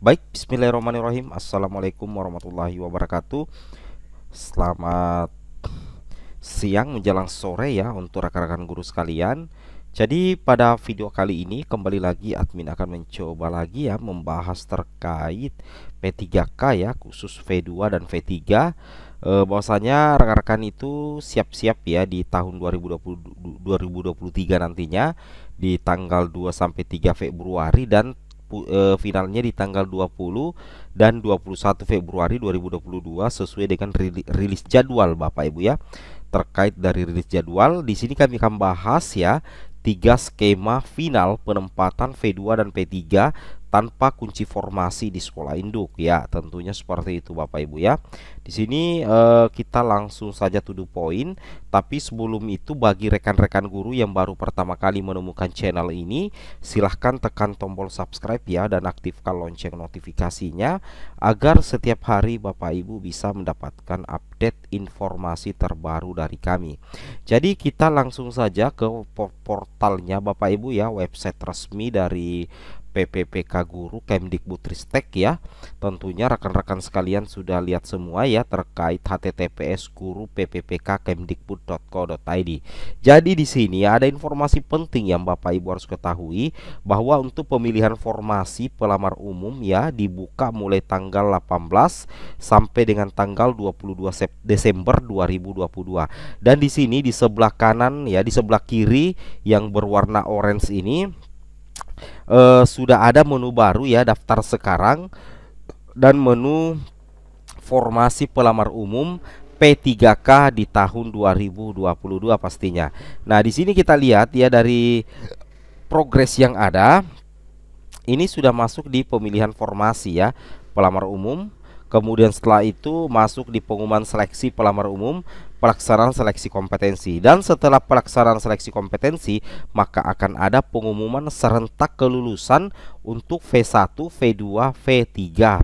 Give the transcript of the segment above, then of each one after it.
Baik, bismillahirrahmanirrahim. Assalamualaikum warahmatullahi wabarakatuh. Selamat siang menjelang sore ya untuk rekan-rekan guru sekalian. Jadi pada video kali ini kembali lagi admin akan mencoba lagi ya membahas terkait P3K ya khusus V2 dan V3 e, bahwasanya rekan-rekan itu siap-siap ya di tahun 2020 2023 nantinya di tanggal 2 sampai 3 Februari dan uh, finalnya di tanggal 20 dan 21 Februari 2022 sesuai dengan rilis jadwal Bapak Ibu ya. Terkait dari rilis jadwal, di sini kami akan bahas ya tiga skema final penempatan V2 dan P3 tanpa kunci formasi di sekolah induk ya tentunya seperti itu Bapak Ibu ya di sini eh, kita langsung saja tuduh poin tapi sebelum itu bagi rekan-rekan guru yang baru pertama kali menemukan channel ini silahkan tekan tombol subscribe ya dan aktifkan lonceng notifikasinya agar setiap hari Bapak Ibu bisa mendapatkan update informasi terbaru dari kami jadi kita langsung saja ke portalnya Bapak Ibu ya website resmi dari PPPK Guru Kemdikbudristek ya. Tentunya rekan-rekan sekalian sudah lihat semua ya terkait https guru PPPK kemdikbud.co.id. Jadi di sini ada informasi penting yang Bapak Ibu harus ketahui bahwa untuk pemilihan formasi pelamar umum ya dibuka mulai tanggal 18 sampai dengan tanggal 22 Desember 2022. Dan di sini di sebelah kanan ya di sebelah kiri yang berwarna orange ini uh, sudah ada menu baru ya daftar sekarang dan menu formasi pelamar umum P3K di tahun 2022 pastinya. Nah, di sini kita lihat ya dari progres yang ada ini sudah masuk di pemilihan formasi ya, pelamar umum. Kemudian setelah itu masuk di pengumuman seleksi pelamar umum, pelaksanaan seleksi kompetensi dan setelah pelaksanaan seleksi kompetensi maka akan ada pengumuman serentak kelulusan untuk V1, V2, V3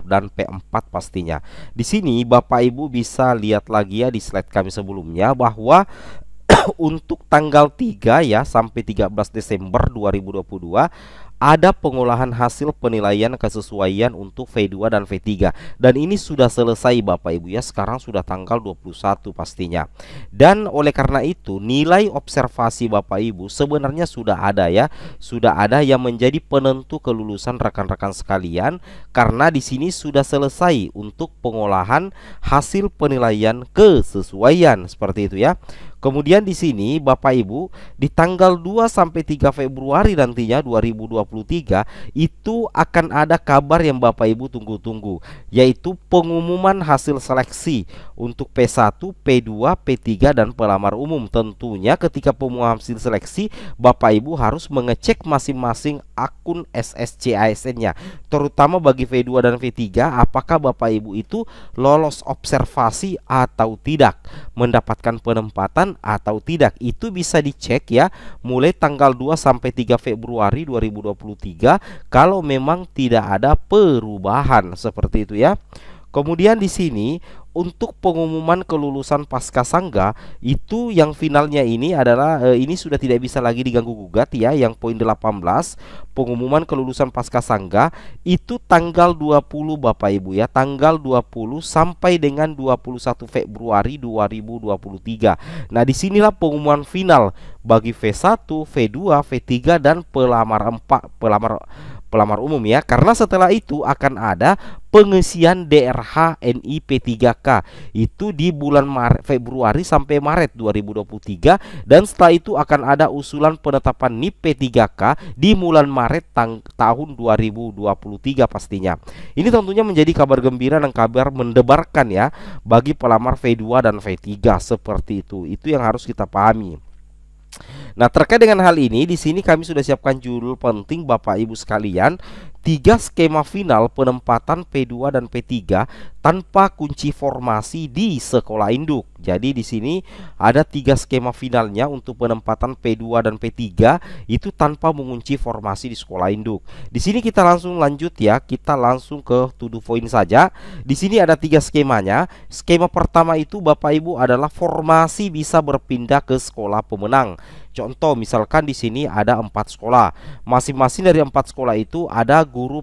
dan P4 pastinya. Di sini Bapak Ibu bisa lihat lagi ya di slide kami sebelumnya bahwa untuk tanggal 3 ya sampai 13 Desember 2022 ada pengolahan hasil penilaian kesesuaian untuk V2 dan V3 dan ini sudah selesai Bapak Ibu ya sekarang sudah tanggal 21 pastinya dan oleh karena itu nilai observasi Bapak Ibu sebenarnya sudah ada ya sudah ada yang menjadi penentu kelulusan rekan-rekan sekalian karena di sini sudah selesai untuk pengolahan hasil penilaian kesesuaian seperti itu ya Kemudian di sini Bapak Ibu di tanggal 2 sampai 3 Februari nantinya 2023 itu akan ada kabar yang Bapak Ibu tunggu-tunggu yaitu pengumuman hasil seleksi untuk P1, P2, P3 dan pelamar umum. Tentunya ketika pengumuman hasil seleksi Bapak Ibu harus mengecek masing-masing akun SSC ASN-nya terutama bagi V2 dan V3 apakah Bapak Ibu itu lolos observasi atau tidak mendapatkan penempatan atau tidak. Itu bisa dicek ya mulai tanggal 2 sampai 3 Februari 2023 kalau memang tidak ada perubahan seperti itu ya. Kemudian di sini untuk pengumuman kelulusan pasca sangga itu yang finalnya ini adalah e, ini sudah tidak bisa lagi diganggu gugat ya yang poin 18 pengumuman kelulusan pasca sangga itu tanggal 20 Bapak Ibu ya tanggal 20 sampai dengan 21 Februari 2023. Nah, disinilah pengumuman final bagi V1, V2, V3 dan pelamar 4 pelamar pelamar umum ya karena setelah itu akan ada pengisian DRH NIP 3K itu di bulan Mar Februari sampai Maret 2023 dan setelah itu akan ada usulan penetapan NIP 3K di bulan Maret tahun 2023 pastinya ini tentunya menjadi kabar gembira dan kabar mendebarkan ya bagi pelamar V2 dan V3 seperti itu itu yang harus kita pahami Nah, terkait dengan hal ini di sini kami sudah siapkan judul penting Bapak Ibu sekalian tiga skema final penempatan P2 dan P3 tanpa kunci formasi di sekolah induk. Jadi di sini ada tiga skema finalnya untuk penempatan P2 dan P3 itu tanpa mengunci formasi di sekolah induk. Di sini kita langsung lanjut ya, kita langsung ke tuduh poin saja. Di sini ada tiga skemanya. Skema pertama itu Bapak Ibu adalah formasi bisa berpindah ke sekolah pemenang. Contoh misalkan di sini ada empat sekolah. Masing-masing dari empat sekolah itu ada guru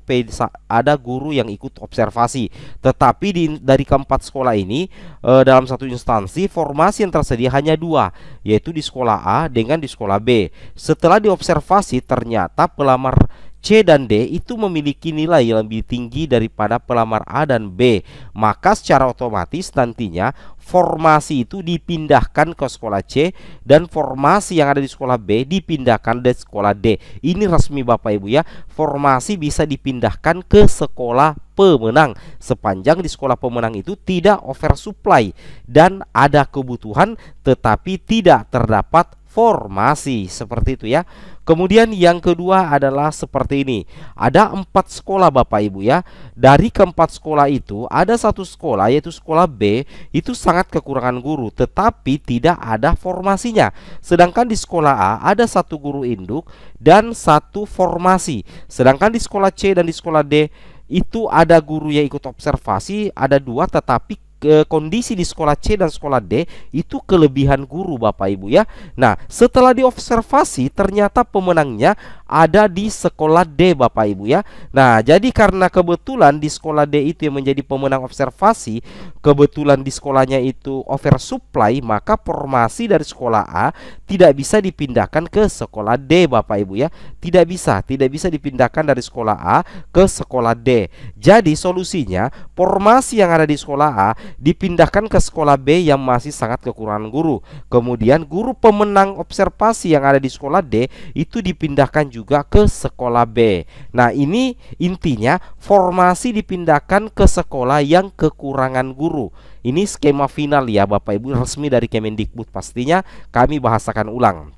ada guru yang ikut observasi. Tetapi di, dari keempat sekolah ini e, dalam satu instansi formasi yang tersedia hanya dua, yaitu di sekolah A dengan di sekolah B. Setelah diobservasi ternyata pelamar C dan D itu memiliki nilai yang lebih tinggi daripada pelamar A dan B, maka secara otomatis nantinya formasi itu dipindahkan ke sekolah C dan formasi yang ada di sekolah B dipindahkan ke sekolah D. Ini resmi Bapak Ibu ya, formasi bisa dipindahkan ke sekolah pemenang sepanjang di sekolah pemenang itu tidak oversupply dan ada kebutuhan tetapi tidak terdapat formasi seperti itu ya. Kemudian yang kedua adalah seperti ini. Ada empat sekolah Bapak Ibu ya. Dari keempat sekolah itu ada satu sekolah yaitu sekolah B itu sangat kekurangan guru tetapi tidak ada formasinya. Sedangkan di sekolah A ada satu guru induk dan satu formasi. Sedangkan di sekolah C dan di sekolah D itu ada guru yang ikut observasi ada dua tetapi ke kondisi di sekolah C dan sekolah D itu kelebihan guru Bapak Ibu ya. Nah, setelah diobservasi ternyata pemenangnya ada di sekolah D Bapak Ibu ya. Nah, jadi karena kebetulan di sekolah D itu yang menjadi pemenang observasi, kebetulan di sekolahnya itu oversupply, maka formasi dari sekolah A tidak bisa dipindahkan ke sekolah D Bapak Ibu ya. Tidak bisa, tidak bisa dipindahkan dari sekolah A ke sekolah D. Jadi solusinya formasi yang ada di sekolah A dipindahkan ke sekolah B yang masih sangat kekurangan guru. Kemudian guru pemenang observasi yang ada di sekolah D itu dipindahkan juga ke sekolah B. Nah, ini intinya formasi dipindahkan ke sekolah yang kekurangan guru. Ini skema final ya Bapak Ibu resmi dari Kemendikbud pastinya kami bahasakan ulang.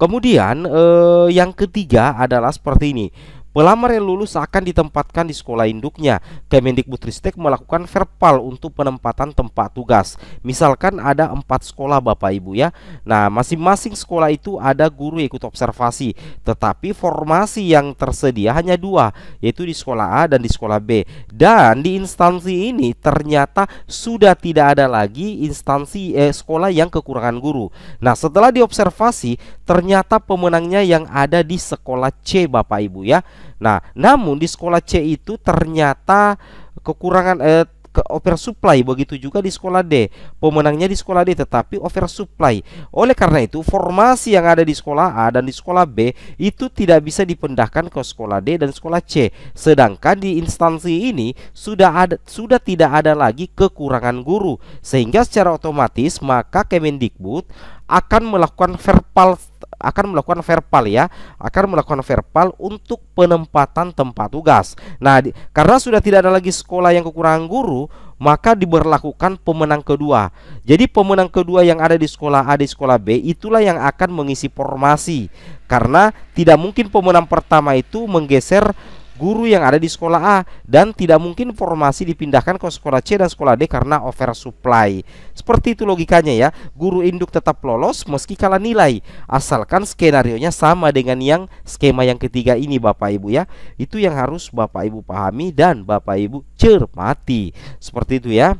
Kemudian eh, yang ketiga adalah seperti ini. Pelamar yang lulus akan ditempatkan di sekolah induknya. Kemendikbudristek melakukan verbal untuk penempatan tempat tugas. Misalkan ada empat sekolah Bapak Ibu ya. Nah, masing-masing sekolah itu ada guru yang ikut observasi. Tetapi formasi yang tersedia hanya dua, yaitu di sekolah A dan di sekolah B. Dan di instansi ini ternyata sudah tidak ada lagi instansi eh, sekolah yang kekurangan guru. Nah, setelah diobservasi, ternyata pemenangnya yang ada di sekolah C Bapak Ibu ya. Nah, namun di sekolah C itu ternyata kekurangan eh, ke over supply begitu juga di sekolah D pemenangnya di sekolah D tetapi over supply oleh karena itu formasi yang ada di sekolah A dan di sekolah B itu tidak bisa dipindahkan ke sekolah D dan sekolah C sedangkan di instansi ini sudah ada sudah tidak ada lagi kekurangan guru sehingga secara otomatis maka Kemendikbud akan melakukan verbal akan melakukan verbal ya, akan melakukan verbal untuk penempatan tempat tugas. Nah, di, karena sudah tidak ada lagi sekolah yang kekurangan guru, maka diberlakukan pemenang kedua. Jadi pemenang kedua yang ada di sekolah A di sekolah B itulah yang akan mengisi formasi karena tidak mungkin pemenang pertama itu menggeser guru yang ada di sekolah A dan tidak mungkin formasi dipindahkan ke sekolah C dan sekolah D karena oversupply. Seperti itu logikanya ya. Guru induk tetap lolos meski kalah nilai asalkan skenario nya sama dengan yang skema yang ketiga ini Bapak Ibu ya. Itu yang harus Bapak Ibu pahami dan Bapak Ibu cermati. Seperti itu ya.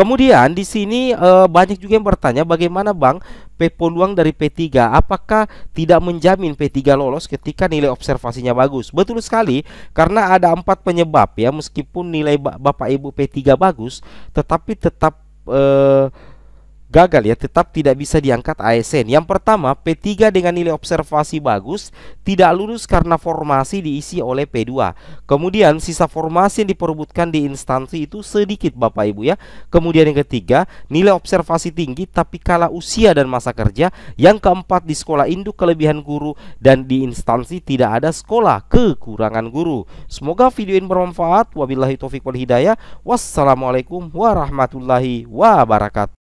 Kemudian di sini e, banyak juga yang bertanya bagaimana Bang peluang dari P3 apakah tidak menjamin P3 lolos ketika nilai observasinya bagus. Betul sekali karena ada empat penyebab ya meskipun nilai Bapak Ibu P3 bagus tetapi tetap eh gagal ya tetap tidak bisa diangkat ASN. Yang pertama P3 dengan nilai observasi bagus tidak lurus karena formasi diisi oleh P2. Kemudian sisa formasi yang diperbutkan di instansi itu sedikit Bapak Ibu ya. Kemudian yang ketiga nilai observasi tinggi tapi kalah usia dan masa kerja. Yang keempat di sekolah induk kelebihan guru dan di instansi tidak ada sekolah kekurangan guru. Semoga video ini bermanfaat. Wabillahi taufiq wal hidayah. Wassalamualaikum warahmatullahi wabarakatuh.